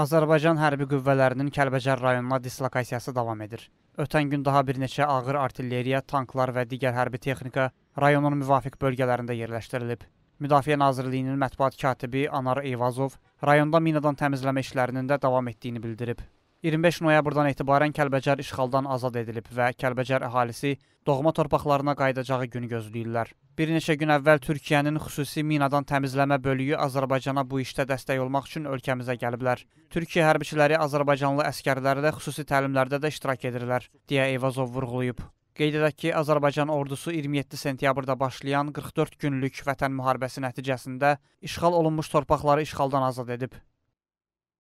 Azərbaycan hərbi qüvvələrinin Kəlbəcər rayonuna dislokasiyası davam edir. Ötən gün daha bir neçə ağır artilleriya, tanklar və digər hərbi texnika rayonun müvafiq bölgələrində yerləşdirilib. Müdafiə Nazirliyinin mətbuat katibi Anar Eyvazov rayonda minadan təmizləmə işlərinin də davam etdiyini bildirib. 25 noyabrdan etibarən Kəlbəcər işğaldan azad edilib və Kəlbəcər əhalisi doğma torpaqlarına qayıdacağı günü gözləyirlər. Bir neçə gün əvvəl Türkiyənin xüsusi minadan təmizləmə bölüyü Azərbaycana bu işdə dəstək olmaq üçün ölkəmizə gəliblər. Türkiyə hərbiçiləri Azərbaycanlı əskərlərlə xüsusi təlimlərdə də iştirak edirlər, deyə Eyvazov vurğulayıb. Qeyd edək ki, Azərbaycan ordusu 27 sentyabrda başlayan 44 günlük vətən müharibəsi nəticəsində işğal olunmuş torpaqları işğaldan azad edib.